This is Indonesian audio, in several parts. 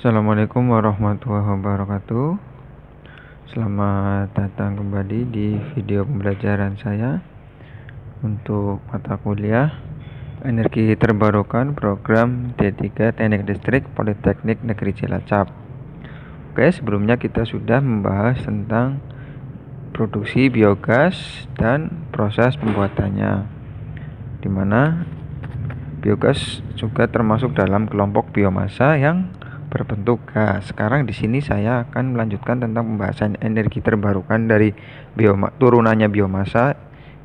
Assalamualaikum warahmatullahi wabarakatuh Selamat datang kembali di video pembelajaran saya Untuk mata kuliah Energi Terbarukan Program D3 Teknik Distrik Politeknik Negeri Cilacap Oke sebelumnya kita sudah membahas tentang Produksi biogas dan proses pembuatannya Dimana biogas juga termasuk dalam kelompok biomasa yang berbentuk gas. Nah, sekarang di sini saya akan melanjutkan tentang pembahasan energi terbarukan dari bioma turunannya biomasa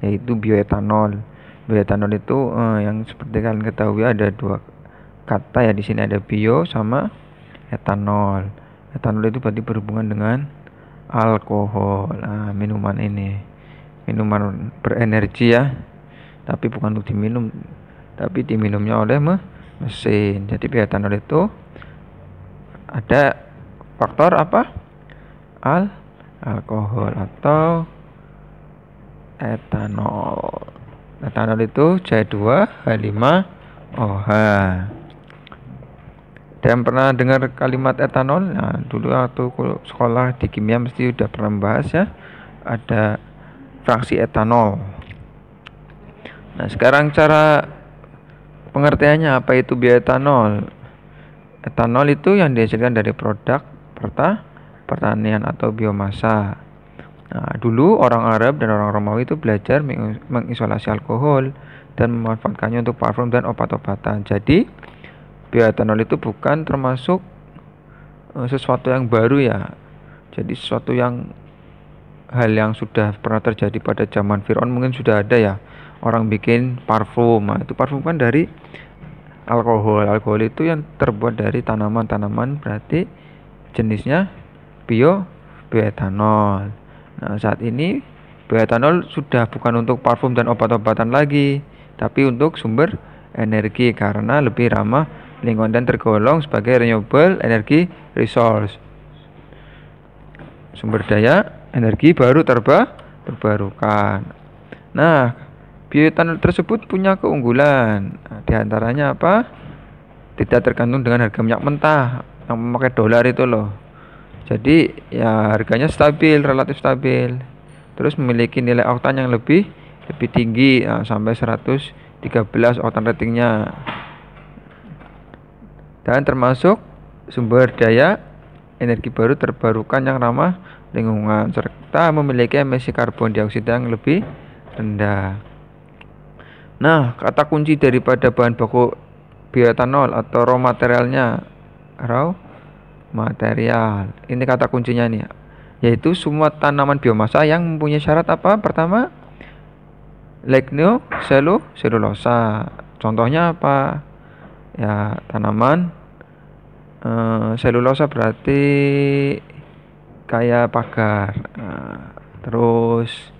yaitu bioetanol. Bioetanol itu eh, yang seperti kalian ketahui ada dua kata ya di sini ada bio sama etanol. Etanol itu berarti berhubungan dengan alkohol. Nah, minuman ini minuman berenergi ya. Tapi bukan untuk diminum, tapi diminumnya oleh mesin. Jadi bioetanol itu ada faktor apa? Al alkohol atau etanol. Etanol itu C2H5OH. Ada yang pernah dengar kalimat etanol? Nah, dulu waktu sekolah di kimia mesti udah pernah membahas ya. Ada fraksi etanol. Nah, sekarang cara pengertiannya apa itu bioetanol? Etanol itu yang dihasilkan dari produk perta pertanian atau biomasa. Nah, dulu orang Arab dan orang Romawi itu belajar mengisolasi alkohol dan memanfaatkannya untuk parfum dan obat-obatan. Jadi, bioetanol itu bukan termasuk e, sesuatu yang baru ya. Jadi sesuatu yang hal yang sudah pernah terjadi pada zaman Firaun mungkin sudah ada ya. Orang bikin parfum. Nah, itu parfum kan dari alkohol. Alkohol itu yang terbuat dari tanaman-tanaman berarti jenisnya bio bioetanol. Nah, saat ini bioetanol sudah bukan untuk parfum dan obat-obatan lagi, tapi untuk sumber energi karena lebih ramah lingkungan dan tergolong sebagai renewable energy resource. Sumber daya energi baru terba terbarukan. Nah, Biaya tersebut punya keunggulan. Nah, diantaranya apa? Tidak tergantung dengan harga minyak mentah yang memakai dolar itu loh. Jadi ya harganya stabil, relatif stabil. Terus memiliki nilai oktan yang lebih lebih tinggi nah, sampai 113 oktan ratingnya. Dan termasuk sumber daya energi baru terbarukan yang ramah lingkungan serta memiliki emisi karbon dioksida yang lebih rendah. Nah, kata kunci daripada bahan baku bioetanol atau raw materialnya raw material. Ini kata kuncinya nih, ya. yaitu semua tanaman biomasa yang mempunyai syarat apa? Pertama, legno selu selulosa. Contohnya apa? Ya, tanaman eh, selulosa berarti kayak pagar. Nah, terus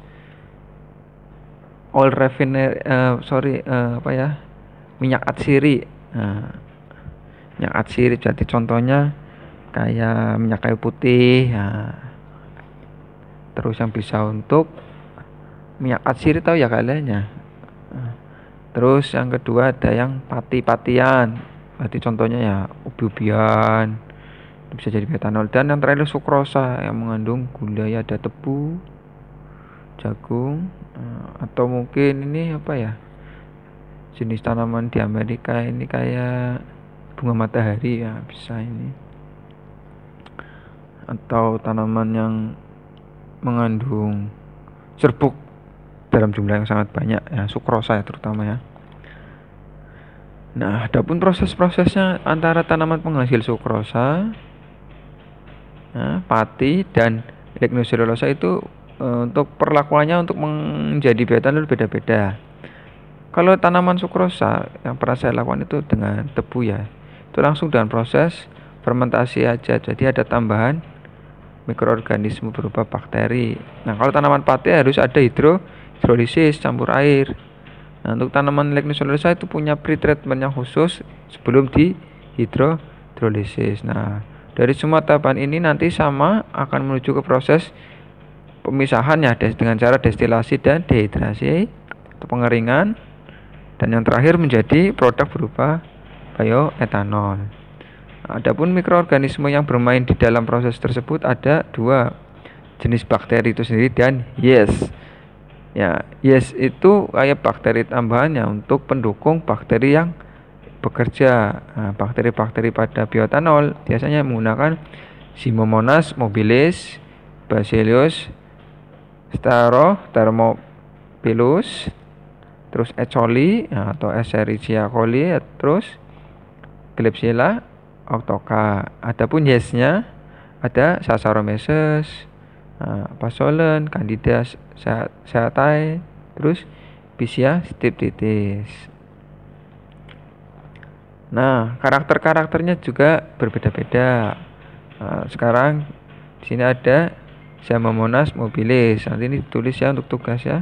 oil refinery uh, eh, sorry uh, apa ya minyak atsiri nah, minyak atsiri jadi contohnya kayak minyak kayu putih ya. terus yang bisa untuk minyak atsiri tahu ya kalian ya nah, terus yang kedua ada yang pati-patian berarti contohnya ya ubi-ubian bisa jadi metanol dan yang terakhir sukrosa yang mengandung gula ya ada tebu jagung Eh, atau mungkin ini apa ya jenis tanaman di Amerika ini kayak bunga matahari ya bisa ini atau tanaman yang mengandung serbuk dalam jumlah yang sangat banyak ya sukrosa ya terutama ya nah adapun proses-prosesnya antara tanaman penghasil sukrosa nah, pati dan lignocellulosa itu Eh, untuk perlakuannya untuk menjadi biota itu beda-beda. Kalau tanaman sukrosa yang pernah saya lakukan itu dengan tebu ya, itu langsung dengan proses fermentasi aja. Jadi ada tambahan mikroorganisme berupa bakteri. Nah kalau tanaman pate harus ada hidro hidrolisis campur air. Nah untuk tanaman legnisolisa itu punya pre-treatment yang khusus sebelum di hidro hidrolisis. Nah dari semua tahapan ini nanti sama akan menuju ke proses Pemisahan ya dengan cara destilasi dan dehidrasi atau pengeringan dan yang terakhir menjadi produk berupa bioetanol. Adapun mikroorganisme yang bermain di dalam proses tersebut ada dua jenis bakteri itu sendiri dan yes. Ya, yes itu kayak bakteri tambahannya untuk pendukung bakteri yang bekerja. Nah, bakteri-bakteri nah, pada bioetanol biasanya menggunakan Simomonas mobilis, Bacillus Staro Thermopilus terus e. coli ya, atau Escherichia coli ya, terus Klebsiella octoca. Adapun yesnya ada Saccharomyces, ya, Pasolen, Candida seatae, terus Piscia stiptitis. Nah, karakter-karakternya juga berbeda-beda. Nah, sekarang di sini ada saya mau pilih. nanti ini ditulis ya untuk tugas ya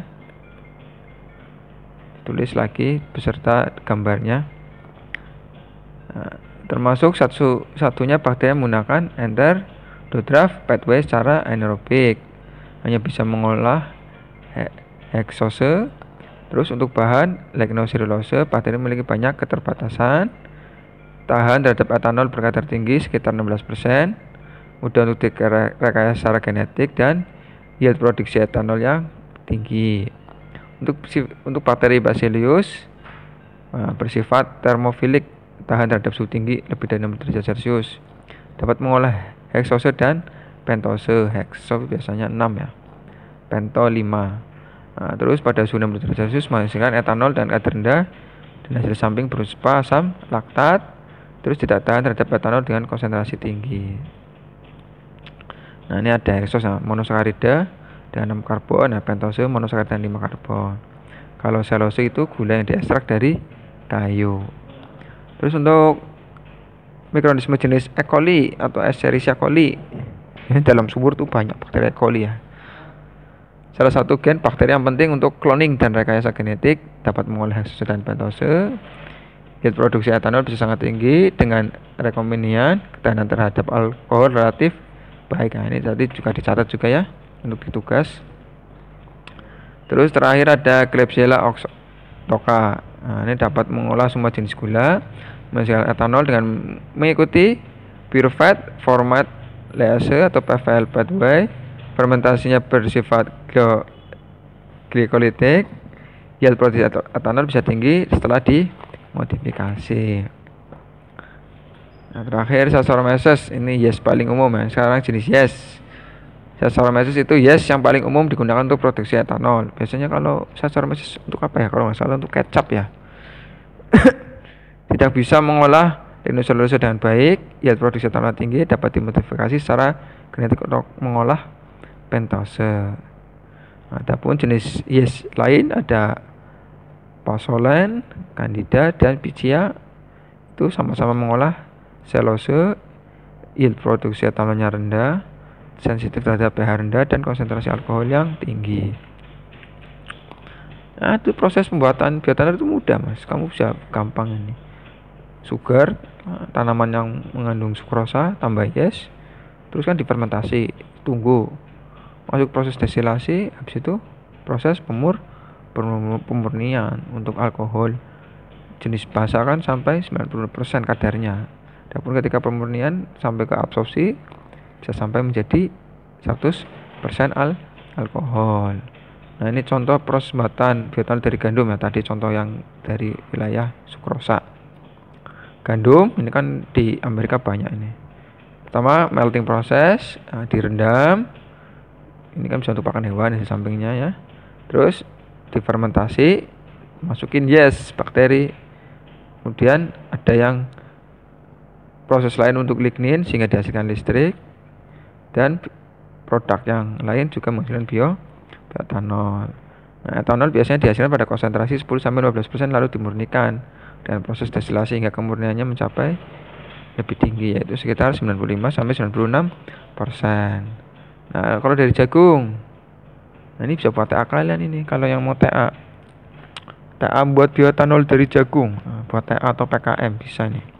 tulis lagi beserta gambarnya eh, termasuk satu satunya bakteri menggunakan enter to draft pathway secara anaerobik hanya bisa mengolah hexose. terus untuk bahan legnosirulose bakteri memiliki banyak keterbatasan tahan terhadap etanol berkadar tinggi sekitar 16% mudah untuk rekayasa secara genetik dan yield produksi etanol yang tinggi. Untuk untuk bakteri Bacillus eh, bersifat termofilik, tahan terhadap suhu tinggi lebih dari 60 derajat Celcius. Dapat mengolah heksose dan pentose. hexose biasanya 6 ya. pentol 5. Nah, eh, terus pada suhu 60 derajat Celcius menghasilkan etanol dan kadar rendah dan hasil samping berupa asam laktat terus tidak tahan terhadap etanol dengan konsentrasi tinggi. Nah, ini ada eksos ya, monosakarida dan 6 karbon, nah pentose monosakarida dan 5 karbon. Kalau selose itu gula yang diekstrak dari kayu. Terus untuk mikroorganisme jenis E. coli atau Escherichia coli, ini dalam subur tuh banyak bakteri E. coli ya. Salah satu gen bakteri yang penting untuk cloning dan rekayasa genetik dapat mengolah eksos dan pentose. Yield produksi etanol bisa sangat tinggi dengan rekombinian ketahanan terhadap alkohol relatif baik nah ini tadi juga dicatat juga ya untuk ditugas terus terakhir ada Klebsiella octoca nah, ini dapat mengolah semua jenis gula menghasilkan etanol dengan mengikuti pyruvate format lease atau PVL pathway fermentasinya bersifat glikolitik yield produksi etanol bisa tinggi setelah dimodifikasi Nah, terakhir meses ini yes paling umum ya. Sekarang jenis yes. meses itu yes yang paling umum digunakan untuk produksi etanol. Biasanya kalau meses untuk apa ya? Kalau nggak salah untuk kecap ya. Tidak bisa mengolah rinoselulosa dengan baik, yield produksi etanol tinggi dapat dimodifikasi secara genetik untuk mengolah pentose. Adapun jenis yes lain ada pasolen, candida dan picia itu sama-sama mengolah selose yield produksi etanolnya rendah, sensitif terhadap pH rendah dan konsentrasi alkohol yang tinggi. Nah, itu proses pembuatan bioetanol itu mudah, Mas. Kamu bisa gampang ini. Sugar, tanaman yang mengandung sukrosa, tambah yes. Terus kan difermentasi, tunggu. Masuk proses destilasi, habis itu proses pemur pemurnian untuk alkohol jenis basa kan sampai 90% kadarnya Adapun ketika pemurnian sampai ke absorpsi bisa sampai menjadi 100% al alkohol. Nah, ini contoh proses pembatan bioetanol dari gandum ya. Tadi contoh yang dari wilayah sukrosa. Gandum ini kan di Amerika banyak ini. Pertama melting proses, nah, eh, direndam. Ini kan bisa untuk pakan hewan di sampingnya ya. Terus difermentasi, masukin yes bakteri. Kemudian ada yang proses lain untuk lignin sehingga dihasilkan listrik dan produk yang lain juga menghasilkan bio etanol. Nah, etanol biasanya dihasilkan pada konsentrasi 10 sampai 15% lalu dimurnikan dan proses destilasi hingga kemurniannya mencapai lebih tinggi yaitu sekitar 95 sampai 96 persen. Nah kalau dari jagung, nah ini bisa buat TA kalian ini kalau yang mau TA, TA buat bioetanol dari jagung, nah, buat TA atau PKM bisa nih.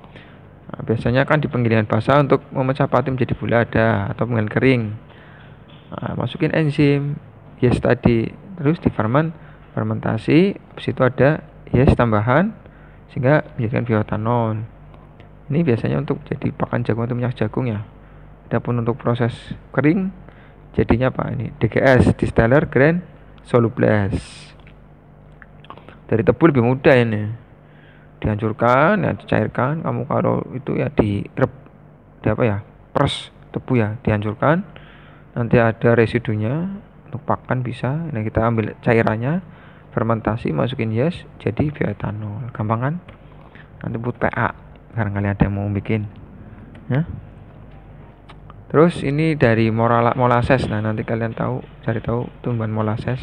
Nah, biasanya kan di penggilingan basah untuk memecah pati menjadi ada atau penggilingan kering. Nah, masukin enzim yes tadi, terus ferment fermentasi, situ ada yes tambahan sehingga menjadikan bioetanol. Ini biasanya untuk jadi pakan jagung atau minyak jagung ya. Adapun untuk proses kering jadinya apa ini? DGS, distiller grain solubles. Dari tebu lebih mudah ini dihancurkan ya dicairkan kamu kalau itu ya di, di apa ya pers tebu ya dihancurkan nanti ada residunya untuk pakan bisa nah kita ambil cairannya fermentasi masukin yes jadi bioetanol gampang kan nanti buat PA kalian ada yang mau bikin ya terus ini dari morala molases nah nanti kalian tahu cari tahu tumbuhan molases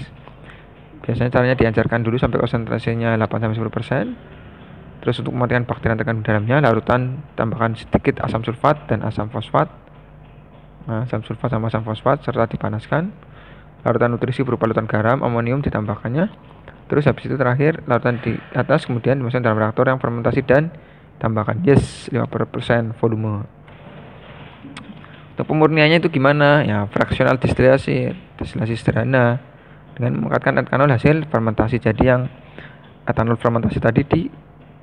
biasanya caranya dihancurkan dulu sampai konsentrasinya 8 sampai 10 Terus untuk mematikan bakteri yang terkandung dalamnya, larutan tambahkan sedikit asam sulfat dan asam fosfat. Nah, asam sulfat sama asam fosfat serta dipanaskan. Larutan nutrisi berupa larutan garam, amonium ditambahkannya. Terus habis itu terakhir larutan di atas kemudian dimasukkan dalam reaktor yang fermentasi dan tambahkan yes 50% volume. Untuk pemurniannya itu gimana? Ya, fraksional distilasi distilasi sederhana dengan mengangkatkan etanol hasil fermentasi jadi yang etanol fermentasi tadi di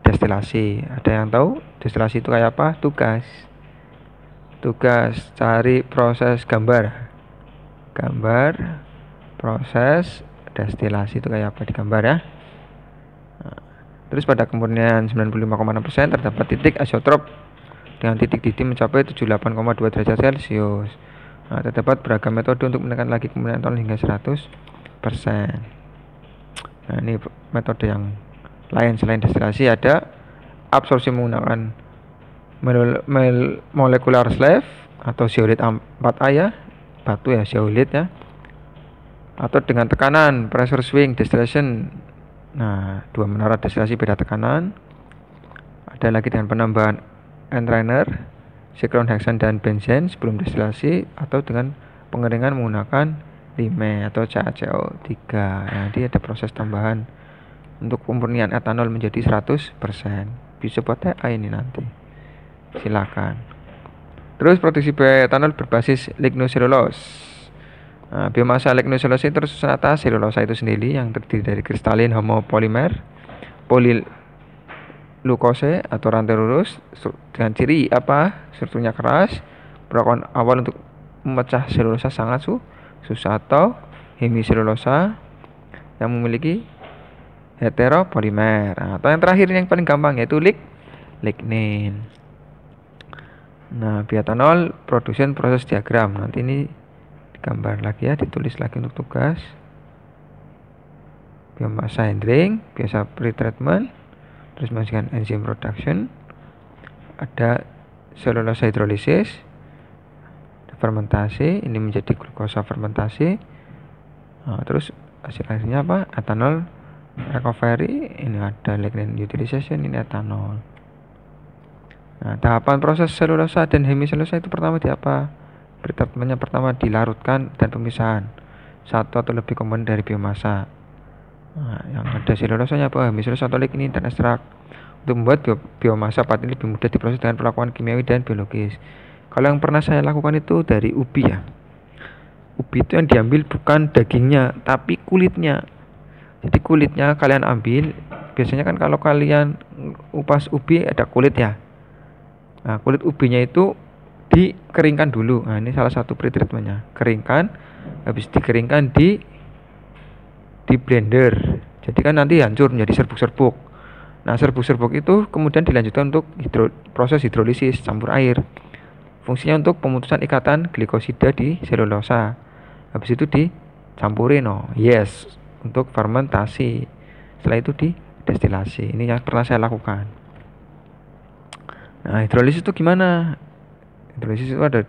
destilasi ada yang tahu destilasi itu kayak apa tugas tugas cari proses gambar gambar proses destilasi itu kayak apa di gambar ya nah, terus pada kemurnian 95,6% terdapat titik asiotrop dengan titik didih mencapai 78,2 derajat celcius nah, terdapat beragam metode untuk menekan lagi kemurnian ton hingga 100% persen nah ini metode yang lain selain destilasi ada absorpsi menggunakan molekular slave atau zeolit 4A ya batu ya zeolit ya atau dengan tekanan pressure swing distillation nah dua menara destilasi beda tekanan ada lagi dengan penambahan entrainer siklon hexan dan benzen sebelum destilasi atau dengan pengeringan menggunakan lime atau CaCO3 nah, nanti ada proses tambahan untuk pemurnian etanol menjadi 100% bisa buat TA ini nanti silakan terus produksi bioetanol berbasis lignoselulos nah, biomasa lignoselulos itu atas selulosa itu sendiri yang terdiri dari kristalin homopolimer polilukose atau rantai lurus dengan ciri apa strukturnya keras perakon awal untuk memecah selulosa sangat su susah atau hemiselulosa yang memiliki heteropolimer. Ah, atau yang terakhir yang paling gampang yaitu lig lignin. Nah, biotanol produsen proses diagram. Nanti ini digambar lagi ya, ditulis lagi untuk tugas. Biomasa handling, biasa pretreatment, terus masukkan enzyme production. Ada selulosa hidrolisis, fermentasi, ini menjadi glukosa fermentasi. Nah, terus hasil akhirnya apa? Etanol recovery ini ada lignin utilization ini etanol nah tahapan proses selulosa dan hemiselulosa itu pertama di apa treatmentnya pertama dilarutkan dan pemisahan satu atau lebih komponen dari biomasa nah, yang ada selulosanya apa hemiselulosa atau lignin dan ekstrak untuk membuat bio biomasa pati ini lebih mudah diproses dengan perlakuan kimiawi dan biologis kalau yang pernah saya lakukan itu dari ubi ya ubi itu yang diambil bukan dagingnya tapi kulitnya jadi kulitnya kalian ambil biasanya kan kalau kalian upas ubi ada kulit ya nah, kulit ubinya itu dikeringkan dulu nah ini salah satu pretreatmentnya keringkan habis dikeringkan di di blender jadi kan nanti hancur menjadi serbuk-serbuk nah serbuk-serbuk itu kemudian dilanjutkan untuk hidro, proses hidrolisis campur air fungsinya untuk pemutusan ikatan glikosida di selulosa habis itu dicampurin oh yes untuk fermentasi setelah itu di destilasi ini yang pernah saya lakukan nah hidrolisis itu gimana hidrolisis itu ada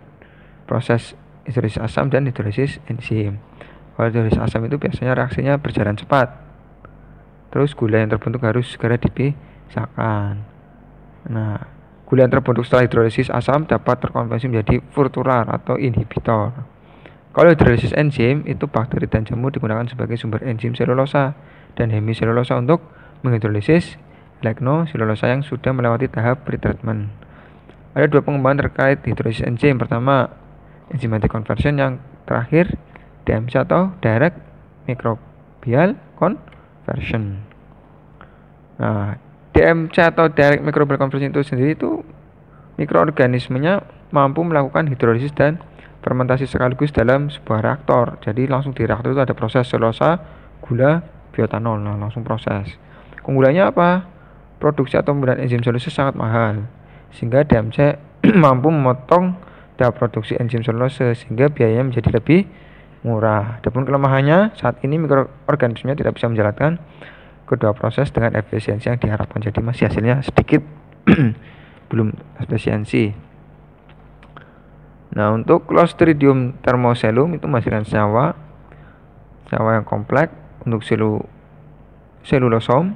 proses hidrolisis asam dan hidrolisis enzim kalau hidrolisis asam itu biasanya reaksinya berjalan cepat terus gula yang terbentuk harus segera dipisahkan nah gula yang terbentuk setelah hidrolisis asam dapat terkonversi menjadi furturar atau inhibitor kalau hidrolisis enzim itu bakteri dan jamur digunakan sebagai sumber enzim selulosa dan hemiselulosa untuk menghidrolisis selulosa yang sudah melewati tahap pretreatment. Ada dua pengembangan terkait hidrolisis enzim. Pertama, enzymatic conversion yang terakhir DMC atau direct microbial conversion. Nah, DMC atau direct microbial conversion itu sendiri itu mikroorganismenya mampu melakukan hidrolisis dan fermentasi sekaligus dalam sebuah reaktor. Jadi langsung di reaktor itu ada proses selosa, gula, biotanol. Nah, langsung proses. Keunggulannya apa? Produksi atau pembuatan enzim solusi sangat mahal. Sehingga DMC mampu memotong daya produksi enzim solusi sehingga biayanya menjadi lebih murah. Adapun kelemahannya, saat ini mikroorganismenya tidak bisa menjalankan kedua proses dengan efisiensi yang diharapkan. Jadi masih hasilnya sedikit belum efisiensi. Nah, untuk Clostridium thermocellum itu menghasilkan senyawa senyawa yang kompleks untuk selu selulosom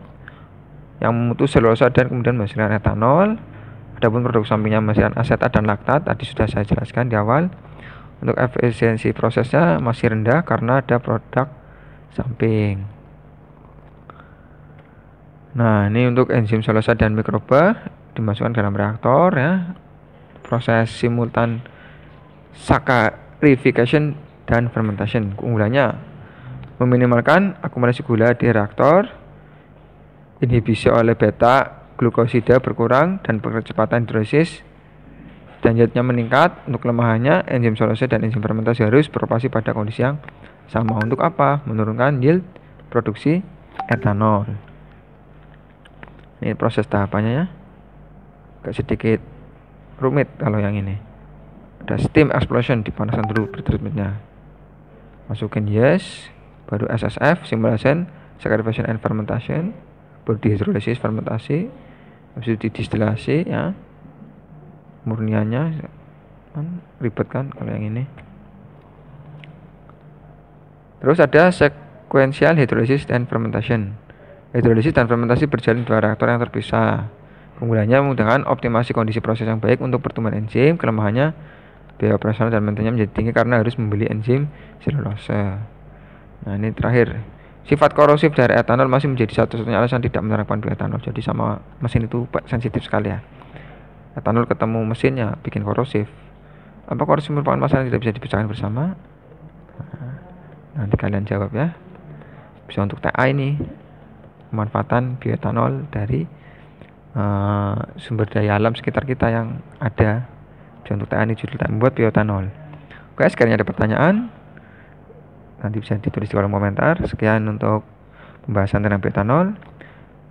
yang memutus selulosa dan kemudian menghasilkan etanol. Adapun produk sampingnya menghasilkan asetat dan laktat tadi sudah saya jelaskan di awal. Untuk efisiensi prosesnya masih rendah karena ada produk samping. Nah, ini untuk enzim selulosa dan mikroba dimasukkan dalam reaktor ya. Proses simultan saccharification dan fermentation. Keunggulannya meminimalkan akumulasi gula di reaktor, inhibisi oleh beta glukosida berkurang dan percepatan hidrosis dan zatnya meningkat untuk kelemahannya enzim solase dan enzim fermentasi harus beroperasi pada kondisi yang sama untuk apa menurunkan yield produksi etanol ini proses tahapannya ya agak sedikit rumit kalau yang ini ada steam explosion panasan dulu treatmentnya, masukin yes baru SSF simulation sacrification and fermentation baru dihidrolisis fermentasi habis itu didistilasi ya murniannya kan ribet kan kalau yang ini terus ada sequential hydrolysis dan fermentation hidrolisis dan fermentasi berjalan dua reaktor yang terpisah keunggulannya memudahkan optimasi kondisi proses yang baik untuk pertumbuhan enzim kelemahannya biaya operasional dan maintenance menjadi tinggi karena harus membeli enzim selulosa. Nah, ini terakhir. Sifat korosif dari etanol masih menjadi satu-satunya alasan tidak menerapkan bioetanol. Jadi sama mesin itu sensitif sekali ya. Etanol ketemu mesinnya bikin korosif. Apa korosif merupakan masalah yang tidak bisa dipisahkan bersama? Nah, nanti kalian jawab ya. Bisa untuk TA ini pemanfaatan bioetanol dari uh, sumber daya alam sekitar kita yang ada Contoh ini judul tak membuat bioetanol. Oke, sekiranya ada pertanyaan, nanti bisa ditulis di kolom komentar. Sekian untuk pembahasan tentang bioetanol.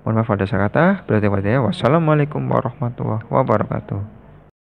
Mohon maaf ada salah kata. Berarti wajah. Wassalamualaikum warahmatullahi wabarakatuh.